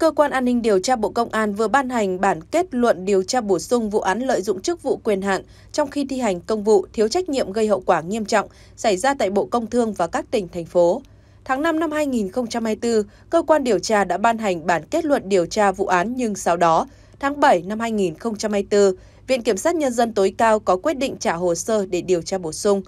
Cơ quan An ninh điều tra Bộ Công an vừa ban hành bản kết luận điều tra bổ sung vụ án lợi dụng chức vụ quyền hạn trong khi thi hành công vụ thiếu trách nhiệm gây hậu quả nghiêm trọng xảy ra tại Bộ Công Thương và các tỉnh, thành phố. Tháng 5 năm 2024, cơ quan điều tra đã ban hành bản kết luận điều tra vụ án nhưng sau đó, tháng 7 năm 2024, Viện Kiểm sát Nhân dân tối cao có quyết định trả hồ sơ để điều tra bổ sung.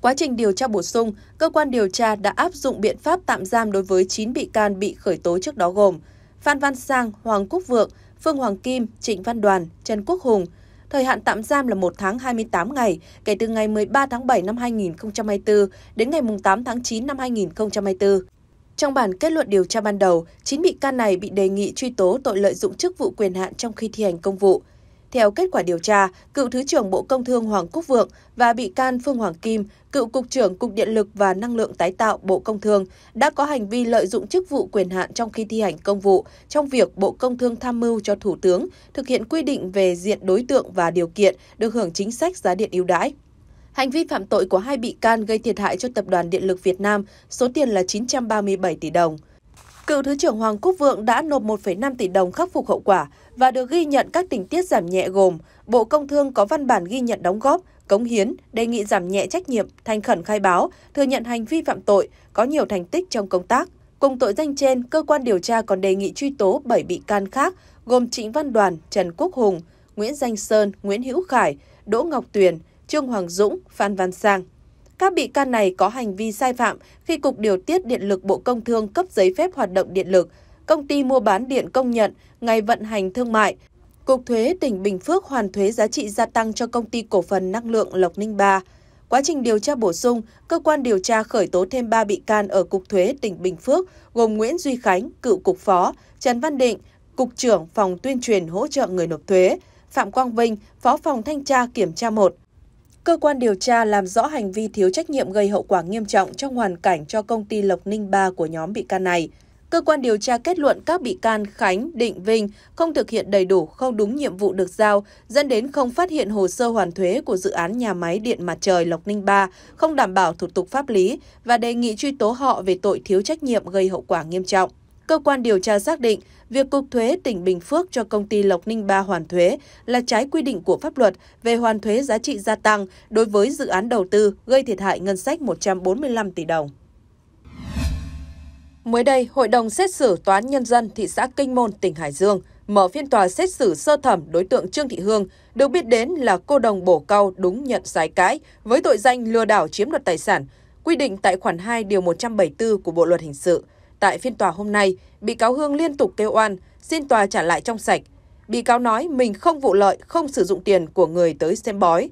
Quá trình điều tra bổ sung, cơ quan điều tra đã áp dụng biện pháp tạm giam đối với 9 bị can bị khởi tố trước đó gồm Phan Văn Sang, Hoàng Quốc Vượng, Phương Hoàng Kim, Trịnh Văn Đoàn, Trần Quốc Hùng. Thời hạn tạm giam là 1 tháng 28 ngày kể từ ngày 13 tháng 7 năm 2024 đến ngày 8 tháng 9 năm 2024. Trong bản kết luận điều tra ban đầu, 9 bị can này bị đề nghị truy tố tội lợi dụng chức vụ quyền hạn trong khi thi hành công vụ, theo kết quả điều tra, cựu Thứ trưởng Bộ Công Thương Hoàng Quốc Vượng và bị can Phương Hoàng Kim, cựu Cục trưởng Cục Điện lực và Năng lượng Tái tạo Bộ Công Thương, đã có hành vi lợi dụng chức vụ quyền hạn trong khi thi hành công vụ trong việc Bộ Công Thương tham mưu cho Thủ tướng thực hiện quy định về diện đối tượng và điều kiện được hưởng chính sách giá điện ưu đãi. Hành vi phạm tội của hai bị can gây thiệt hại cho Tập đoàn Điện lực Việt Nam số tiền là 937 tỷ đồng. Cựu Thứ trưởng Hoàng Quốc Vượng đã nộp 1,5 tỷ đồng khắc phục hậu quả và được ghi nhận các tình tiết giảm nhẹ gồm Bộ Công Thương có văn bản ghi nhận đóng góp, cống hiến, đề nghị giảm nhẹ trách nhiệm, thành khẩn khai báo, thừa nhận hành vi phạm tội, có nhiều thành tích trong công tác. Cùng tội danh trên, cơ quan điều tra còn đề nghị truy tố 7 bị can khác gồm Trịnh Văn Đoàn, Trần Quốc Hùng, Nguyễn Danh Sơn, Nguyễn Hữu Khải, Đỗ Ngọc Tuyền, Trương Hoàng Dũng, Phan Văn Sang. Các bị can này có hành vi sai phạm khi Cục Điều tiết Điện lực Bộ Công Thương cấp giấy phép hoạt động điện lực, công ty mua bán điện công nhận, ngày vận hành thương mại, Cục Thuế tỉnh Bình Phước hoàn thuế giá trị gia tăng cho công ty cổ phần năng lượng Lộc Ninh 3. Quá trình điều tra bổ sung, cơ quan điều tra khởi tố thêm 3 bị can ở Cục Thuế tỉnh Bình Phước, gồm Nguyễn Duy Khánh, cựu Cục Phó, Trần Văn Định, Cục trưởng Phòng Tuyên truyền Hỗ trợ Người nộp thuế, Phạm Quang Vinh, Phó Phòng Thanh tra Kiểm tra 1 cơ quan điều tra làm rõ hành vi thiếu trách nhiệm gây hậu quả nghiêm trọng trong hoàn cảnh cho công ty Lộc Ninh 3 của nhóm bị can này. Cơ quan điều tra kết luận các bị can Khánh, Định, Vinh không thực hiện đầy đủ, không đúng nhiệm vụ được giao, dẫn đến không phát hiện hồ sơ hoàn thuế của dự án nhà máy điện mặt trời Lộc Ninh 3, không đảm bảo thủ tục pháp lý và đề nghị truy tố họ về tội thiếu trách nhiệm gây hậu quả nghiêm trọng. Cơ quan điều tra xác định, việc Cục Thuế tỉnh Bình Phước cho công ty Lộc Ninh Ba hoàn thuế là trái quy định của pháp luật về hoàn thuế giá trị gia tăng đối với dự án đầu tư gây thiệt hại ngân sách 145 tỷ đồng. Mới đây, Hội đồng xét xử Tòa án Nhân dân thị xã Kinh Môn, tỉnh Hải Dương mở phiên tòa xét xử sơ thẩm đối tượng Trương Thị Hương, được biết đến là cô đồng bổ cao đúng nhận sai cãi với tội danh lừa đảo chiếm đoạt tài sản, quy định tại khoản 2 điều 174 của Bộ luật hình sự. Tại phiên tòa hôm nay, bị cáo Hương liên tục kêu oan, xin tòa trả lại trong sạch. Bị cáo nói mình không vụ lợi, không sử dụng tiền của người tới xem bói.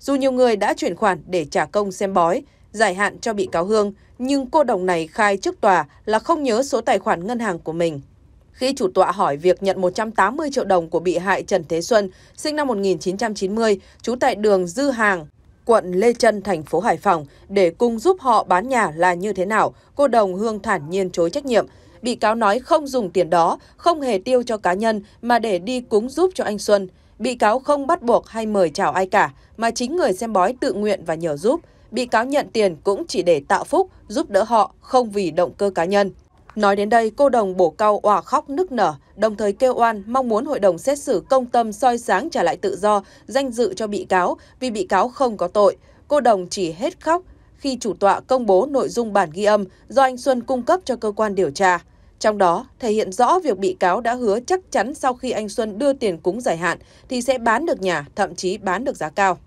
Dù nhiều người đã chuyển khoản để trả công xem bói, giải hạn cho bị cáo Hương, nhưng cô đồng này khai trước tòa là không nhớ số tài khoản ngân hàng của mình. Khi chủ tọa hỏi việc nhận 180 triệu đồng của bị hại Trần Thế Xuân, sinh năm 1990, trú tại đường Dư Hàng, quận Lê Trân, thành phố Hải Phòng để cùng giúp họ bán nhà là như thế nào, cô Đồng Hương thản nhiên chối trách nhiệm. Bị cáo nói không dùng tiền đó, không hề tiêu cho cá nhân mà để đi cúng giúp cho anh Xuân. Bị cáo không bắt buộc hay mời chào ai cả, mà chính người xem bói tự nguyện và nhờ giúp. Bị cáo nhận tiền cũng chỉ để tạo phúc, giúp đỡ họ, không vì động cơ cá nhân. Nói đến đây, cô đồng bổ cao òa khóc nức nở, đồng thời kêu oan mong muốn hội đồng xét xử công tâm soi sáng trả lại tự do, danh dự cho bị cáo vì bị cáo không có tội. Cô đồng chỉ hết khóc khi chủ tọa công bố nội dung bản ghi âm do anh Xuân cung cấp cho cơ quan điều tra. Trong đó, thể hiện rõ việc bị cáo đã hứa chắc chắn sau khi anh Xuân đưa tiền cúng giải hạn thì sẽ bán được nhà, thậm chí bán được giá cao.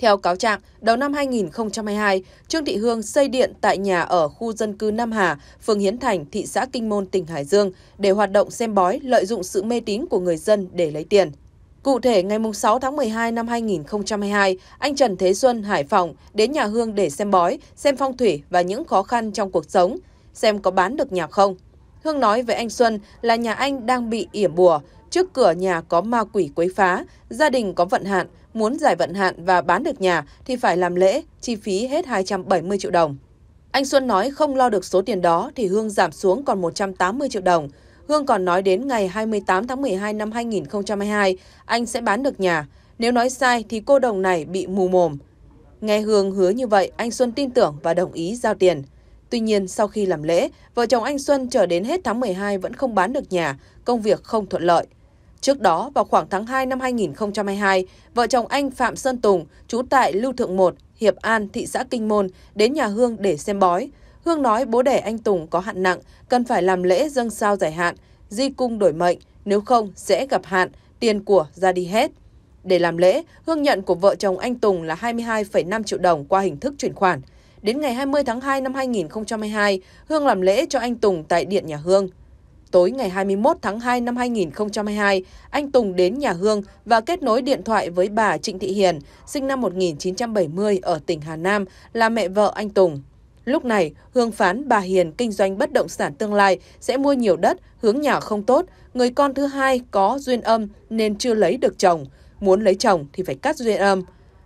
Theo cáo trạng, đầu năm 2022, Trương Thị Hương xây điện tại nhà ở khu dân cư Nam Hà, phường Hiến Thành, thị xã Kinh Môn, tỉnh Hải Dương để hoạt động xem bói, lợi dụng sự mê tín của người dân để lấy tiền. Cụ thể, ngày 6 tháng 12 năm 2022, anh Trần Thế Xuân, Hải Phòng, đến nhà Hương để xem bói, xem phong thủy và những khó khăn trong cuộc sống, xem có bán được nhà không. Hương nói với anh Xuân là nhà anh đang bị yểm bùa, trước cửa nhà có ma quỷ quấy phá, gia đình có vận hạn, muốn giải vận hạn và bán được nhà thì phải làm lễ, chi phí hết 270 triệu đồng. Anh Xuân nói không lo được số tiền đó thì Hương giảm xuống còn 180 triệu đồng. Hương còn nói đến ngày 28 tháng 12 năm 2022, anh sẽ bán được nhà. Nếu nói sai thì cô đồng này bị mù mồm. Nghe Hương hứa như vậy, anh Xuân tin tưởng và đồng ý giao tiền. Tuy nhiên, sau khi làm lễ, vợ chồng anh Xuân chờ đến hết tháng 12 vẫn không bán được nhà, công việc không thuận lợi. Trước đó, vào khoảng tháng 2 năm 2022, vợ chồng anh Phạm Sơn Tùng, trú tại Lưu Thượng 1, Hiệp An, thị xã Kinh Môn, đến nhà Hương để xem bói. Hương nói bố đẻ anh Tùng có hạn nặng, cần phải làm lễ dâng sao giải hạn, di cung đổi mệnh, nếu không sẽ gặp hạn, tiền của ra đi hết. Để làm lễ, Hương nhận của vợ chồng anh Tùng là 22,5 triệu đồng qua hình thức chuyển khoản. Đến ngày 20 tháng 2 năm 2022, Hương làm lễ cho anh Tùng tại điện nhà Hương. Tối ngày 21 tháng 2 năm 2022, anh Tùng đến nhà Hương và kết nối điện thoại với bà Trịnh Thị Hiền, sinh năm 1970 ở tỉnh Hà Nam, là mẹ vợ anh Tùng. Lúc này, Hương phán bà Hiền kinh doanh bất động sản tương lai sẽ mua nhiều đất, hướng nhà không tốt, người con thứ hai có duyên âm nên chưa lấy được chồng, muốn lấy chồng thì phải cắt duyên âm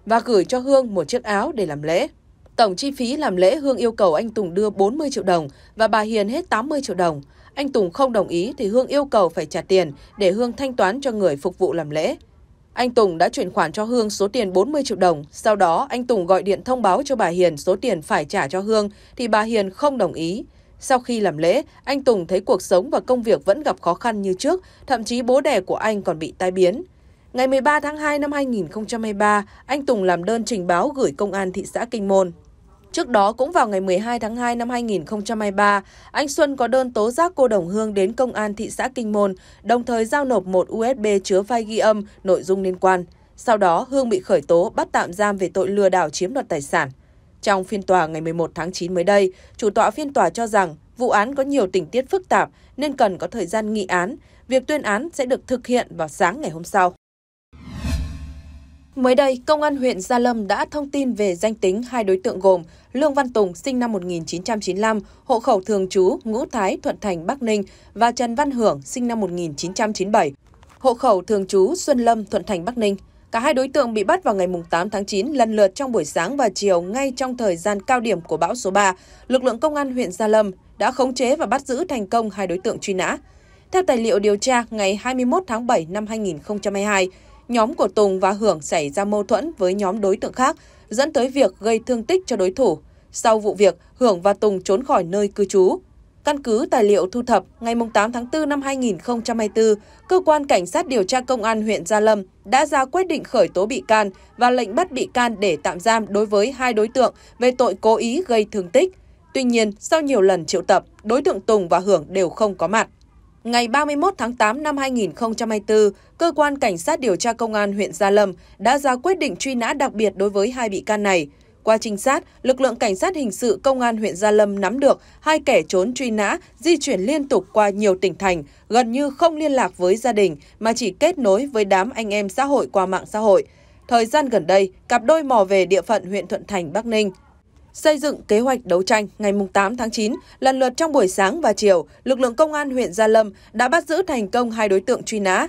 và gửi cho Hương một chiếc áo để làm lễ. Tổng chi phí làm lễ Hương yêu cầu anh Tùng đưa 40 triệu đồng và bà Hiền hết 80 triệu đồng. Anh Tùng không đồng ý thì Hương yêu cầu phải trả tiền để Hương thanh toán cho người phục vụ làm lễ. Anh Tùng đã chuyển khoản cho Hương số tiền 40 triệu đồng, sau đó anh Tùng gọi điện thông báo cho bà Hiền số tiền phải trả cho Hương thì bà Hiền không đồng ý. Sau khi làm lễ, anh Tùng thấy cuộc sống và công việc vẫn gặp khó khăn như trước, thậm chí bố đẻ của anh còn bị tai biến. Ngày 13 tháng 2 năm 2023, anh Tùng làm đơn trình báo gửi công an thị xã Kinh Môn. Trước đó, cũng vào ngày 12 tháng 2 năm 2023, anh Xuân có đơn tố giác cô Đồng Hương đến Công an thị xã Kinh Môn, đồng thời giao nộp một USB chứa file ghi âm, nội dung liên quan. Sau đó, Hương bị khởi tố bắt tạm giam về tội lừa đảo chiếm đoạt tài sản. Trong phiên tòa ngày 11 tháng 9 mới đây, chủ tọa phiên tòa cho rằng vụ án có nhiều tình tiết phức tạp nên cần có thời gian nghị án. Việc tuyên án sẽ được thực hiện vào sáng ngày hôm sau. Mới đây, Công an huyện Gia Lâm đã thông tin về danh tính hai đối tượng gồm Lương Văn Tùng, sinh năm 1995, hộ khẩu thường trú Ngũ Thái, Thuận Thành, Bắc Ninh và Trần Văn Hưởng, sinh năm 1997, hộ khẩu thường trú Xuân Lâm, Thuận Thành, Bắc Ninh. Cả hai đối tượng bị bắt vào ngày 8 tháng 9 lần lượt trong buổi sáng và chiều ngay trong thời gian cao điểm của bão số 3. Lực lượng công an huyện Gia Lâm đã khống chế và bắt giữ thành công hai đối tượng truy nã. Theo tài liệu điều tra, ngày 21 tháng 7 năm 2022, nhóm của Tùng và Hưởng xảy ra mâu thuẫn với nhóm đối tượng khác, dẫn tới việc gây thương tích cho đối thủ. Sau vụ việc, Hưởng và Tùng trốn khỏi nơi cư trú. Căn cứ tài liệu thu thập, ngày 8 tháng 4 năm 2024, Cơ quan Cảnh sát điều tra Công an huyện Gia Lâm đã ra quyết định khởi tố bị can và lệnh bắt bị can để tạm giam đối với hai đối tượng về tội cố ý gây thương tích. Tuy nhiên, sau nhiều lần triệu tập, đối tượng Tùng và Hưởng đều không có mặt ngày 31 tháng 8 năm 2024, Cơ quan Cảnh sát điều tra Công an huyện Gia Lâm đã ra quyết định truy nã đặc biệt đối với hai bị can này. Qua trinh sát, lực lượng cảnh sát hình sự công an huyện Gia Lâm nắm được hai kẻ trốn truy nã di chuyển liên tục qua nhiều tỉnh thành, gần như không liên lạc với gia đình mà chỉ kết nối với đám anh em xã hội qua mạng xã hội. Thời gian gần đây, cặp đôi mò về địa phận huyện Thuận Thành, Bắc Ninh xây dựng kế hoạch đấu tranh ngày 8 tháng 9, lần lượt trong buổi sáng và chiều, lực lượng công an huyện Gia Lâm đã bắt giữ thành công hai đối tượng truy nã.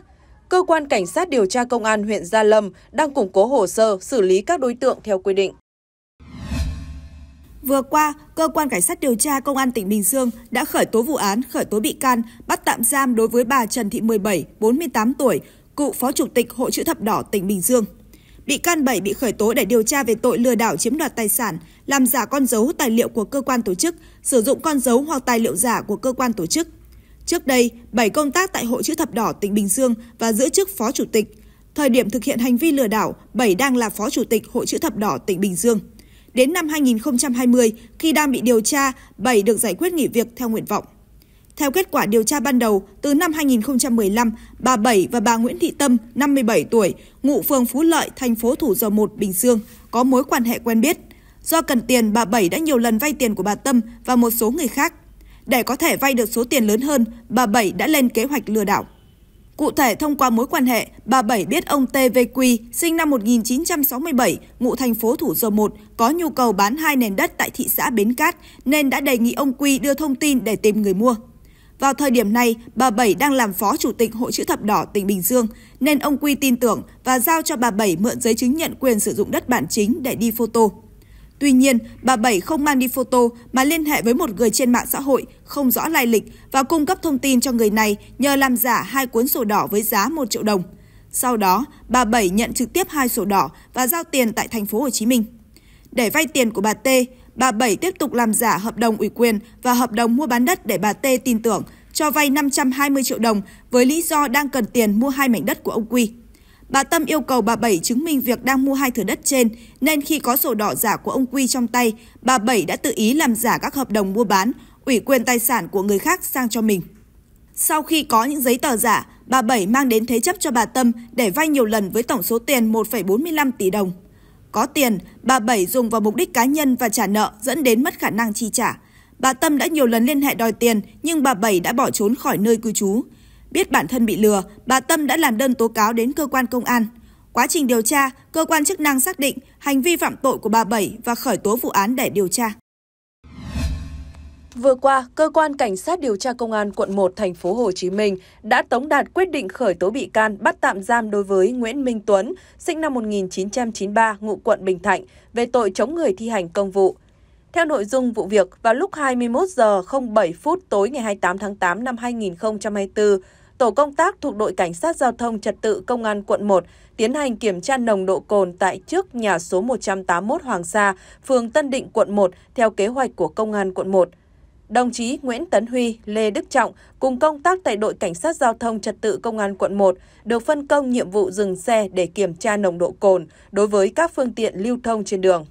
Cơ quan Cảnh sát điều tra Công an huyện Gia Lâm đang củng cố hồ sơ xử lý các đối tượng theo quy định. Vừa qua, cơ quan cảnh sát điều tra công an tỉnh Bình Dương đã khởi tố vụ án, khởi tố bị can, bắt tạm giam đối với bà Trần Thị 17, 48 tuổi, cựu phó chủ tịch Hội chữ thập đỏ tỉnh Bình Dương. Bị can 7 bị khởi tố để điều tra về tội lừa đảo chiếm đoạt tài sản làm giả con dấu tài liệu của cơ quan tổ chức, sử dụng con dấu hoặc tài liệu giả của cơ quan tổ chức. Trước đây, bảy công tác tại Hội chữ thập đỏ tỉnh Bình Dương và giữ chức phó chủ tịch. Thời điểm thực hiện hành vi lừa đảo, bảy đang là phó chủ tịch Hội chữ thập đỏ tỉnh Bình Dương. Đến năm 2020, khi đang bị điều tra, bảy được giải quyết nghỉ việc theo nguyện vọng. Theo kết quả điều tra ban đầu, từ năm 2015, bà Bảy và bà Nguyễn Thị Tâm, 57 tuổi, ngụ phường Phú Lợi, thành phố Thủ Dầu Một, Bình Dương, có mối quan hệ quen biết – Do cần tiền, bà Bảy đã nhiều lần vay tiền của bà Tâm và một số người khác. Để có thể vay được số tiền lớn hơn, bà Bảy đã lên kế hoạch lừa đảo. Cụ thể, thông qua mối quan hệ, bà Bảy biết ông TVQ, sinh năm 1967, ngụ thành phố Thủ Dầu Một, có nhu cầu bán hai nền đất tại thị xã Bến Cát, nên đã đề nghị ông Quy đưa thông tin để tìm người mua. Vào thời điểm này, bà Bảy đang làm phó chủ tịch Hội chữ thập đỏ tỉnh Bình Dương, nên ông Quy tin tưởng và giao cho bà Bảy mượn giấy chứng nhận quyền sử dụng đất bản chính để đi photo. Tuy nhiên, bà Bảy không mang đi photo mà liên hệ với một người trên mạng xã hội không rõ lai lịch và cung cấp thông tin cho người này nhờ làm giả hai cuốn sổ đỏ với giá 1 triệu đồng. Sau đó, bà Bảy nhận trực tiếp hai sổ đỏ và giao tiền tại thành phố Hồ Chí Minh. Để vay tiền của bà T, bà Bảy tiếp tục làm giả hợp đồng ủy quyền và hợp đồng mua bán đất để bà T tin tưởng, cho vay 520 triệu đồng với lý do đang cần tiền mua hai mảnh đất của ông Quy. Bà Tâm yêu cầu bà Bảy chứng minh việc đang mua hai thửa đất trên, nên khi có sổ đỏ giả của ông Quy trong tay, bà Bảy đã tự ý làm giả các hợp đồng mua bán, ủy quyền tài sản của người khác sang cho mình. Sau khi có những giấy tờ giả, bà Bảy mang đến thế chấp cho bà Tâm để vay nhiều lần với tổng số tiền 1,45 tỷ đồng. Có tiền, bà Bảy dùng vào mục đích cá nhân và trả nợ dẫn đến mất khả năng chi trả. Bà Tâm đã nhiều lần liên hệ đòi tiền nhưng bà Bảy đã bỏ trốn khỏi nơi cư trú. Biết bản thân bị lừa, bà Tâm đã làm đơn tố cáo đến cơ quan công an. Quá trình điều tra, cơ quan chức năng xác định hành vi phạm tội của bà Bảy và khởi tố vụ án để điều tra. Vừa qua, cơ quan cảnh sát điều tra công an quận 1 thành phố Hồ Chí Minh đã tống đạt quyết định khởi tố bị can bắt tạm giam đối với Nguyễn Minh Tuấn, sinh năm 1993, ngụ quận Bình Thạnh về tội chống người thi hành công vụ. Theo nội dung vụ việc, vào lúc 21 giờ 07 phút tối ngày 28 tháng 8 năm 2024, tổ công tác thuộc đội cảnh sát giao thông trật tự công an quận 1 tiến hành kiểm tra nồng độ cồn tại trước nhà số 181 Hoàng Sa, phường Tân Định quận 1 theo kế hoạch của công an quận 1. Đồng chí Nguyễn Tấn Huy, Lê Đức Trọng cùng công tác tại đội cảnh sát giao thông trật tự công an quận 1 được phân công nhiệm vụ dừng xe để kiểm tra nồng độ cồn đối với các phương tiện lưu thông trên đường.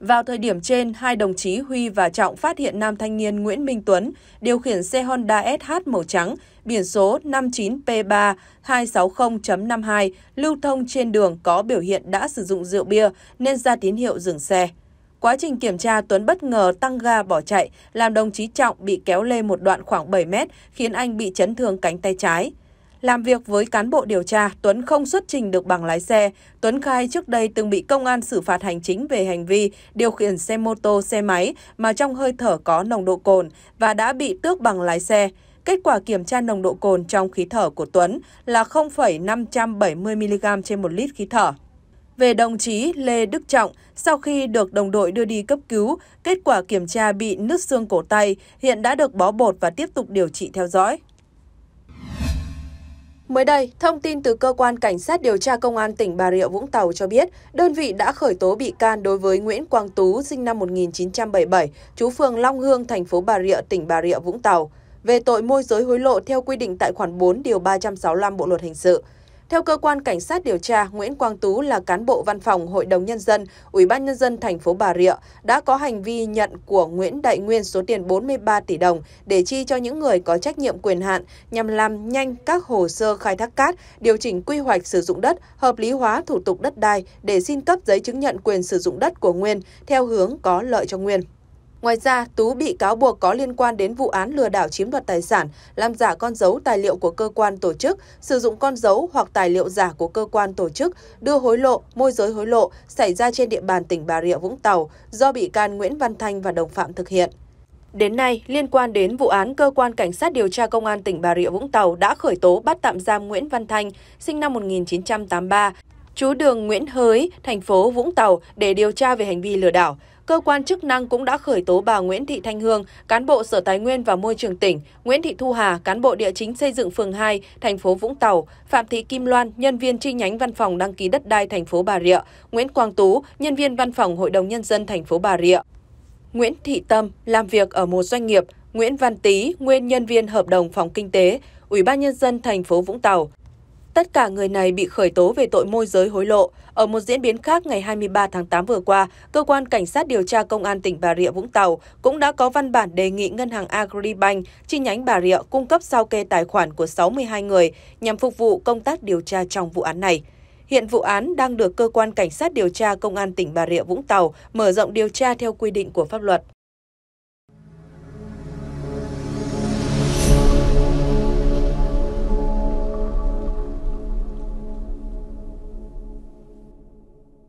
Vào thời điểm trên, hai đồng chí Huy và Trọng phát hiện nam thanh niên Nguyễn Minh Tuấn điều khiển xe Honda SH màu trắng, biển số 59P3-260.52, lưu thông trên đường có biểu hiện đã sử dụng rượu bia nên ra tín hiệu dừng xe. Quá trình kiểm tra, Tuấn bất ngờ tăng ga bỏ chạy, làm đồng chí Trọng bị kéo lê một đoạn khoảng 7 mét, khiến anh bị chấn thương cánh tay trái. Làm việc với cán bộ điều tra, Tuấn không xuất trình được bằng lái xe. Tuấn khai trước đây từng bị công an xử phạt hành chính về hành vi điều khiển xe mô tô, xe máy mà trong hơi thở có nồng độ cồn và đã bị tước bằng lái xe. Kết quả kiểm tra nồng độ cồn trong khí thở của Tuấn là 0,570mg trên 1 lít khí thở. Về đồng chí Lê Đức Trọng, sau khi được đồng đội đưa đi cấp cứu, kết quả kiểm tra bị nứt xương cổ tay, hiện đã được bó bột và tiếp tục điều trị theo dõi. Mới đây, thông tin từ Cơ quan Cảnh sát điều tra Công an tỉnh Bà Rịa Vũng Tàu cho biết, đơn vị đã khởi tố bị can đối với Nguyễn Quang Tú, sinh năm 1977, trú phường Long Hương, thành phố Bà Rịa, tỉnh Bà Rịa Vũng Tàu, về tội môi giới hối lộ theo quy định tại khoản 4 điều 365 Bộ Luật Hình sự. Theo cơ quan cảnh sát điều tra, Nguyễn Quang Tú là cán bộ văn phòng Hội đồng nhân dân, Ủy ban nhân dân thành phố Bà Rịa đã có hành vi nhận của Nguyễn Đại Nguyên số tiền 43 tỷ đồng để chi cho những người có trách nhiệm quyền hạn nhằm làm nhanh các hồ sơ khai thác cát, điều chỉnh quy hoạch sử dụng đất, hợp lý hóa thủ tục đất đai để xin cấp giấy chứng nhận quyền sử dụng đất của Nguyên theo hướng có lợi cho Nguyên. Ngoài ra, Tú bị cáo buộc có liên quan đến vụ án lừa đảo chiếm đoạt tài sản, làm giả con dấu tài liệu của cơ quan tổ chức, sử dụng con dấu hoặc tài liệu giả của cơ quan tổ chức, đưa hối lộ, môi giới hối lộ xảy ra trên địa bàn tỉnh Bà Rịa Vũng Tàu do bị can Nguyễn Văn Thanh và đồng phạm thực hiện. Đến nay, liên quan đến vụ án, cơ quan cảnh sát điều tra công an tỉnh Bà Rịa Vũng Tàu đã khởi tố bắt tạm giam Nguyễn Văn Thanh, sinh năm 1983, chú đường Nguyễn Hới, thành phố Vũng Tàu để điều tra về hành vi lừa đảo cơ quan chức năng cũng đã khởi tố bà Nguyễn Thị Thanh Hương, cán bộ Sở Tài nguyên và Môi trường tỉnh, Nguyễn Thị Thu Hà, cán bộ địa chính xây dựng phường 2, thành phố Vũng Tàu, Phạm Thị Kim Loan, nhân viên chi nhánh văn phòng đăng ký đất đai thành phố Bà Rịa, Nguyễn Quang Tú, nhân viên văn phòng Hội đồng nhân dân thành phố Bà Rịa. Nguyễn Thị Tâm làm việc ở một doanh nghiệp, Nguyễn Văn Tý, nguyên nhân viên hợp đồng phòng kinh tế, Ủy ban nhân dân thành phố Vũng Tàu. Tất cả người này bị khởi tố về tội môi giới hối lộ. Ở một diễn biến khác, ngày 23 tháng 8 vừa qua, Cơ quan Cảnh sát điều tra Công an tỉnh Bà Rịa Vũng Tàu cũng đã có văn bản đề nghị Ngân hàng Agribank chi nhánh Bà Rịa cung cấp sao kê tài khoản của 62 người nhằm phục vụ công tác điều tra trong vụ án này. Hiện vụ án đang được Cơ quan Cảnh sát điều tra Công an tỉnh Bà Rịa Vũng Tàu mở rộng điều tra theo quy định của pháp luật.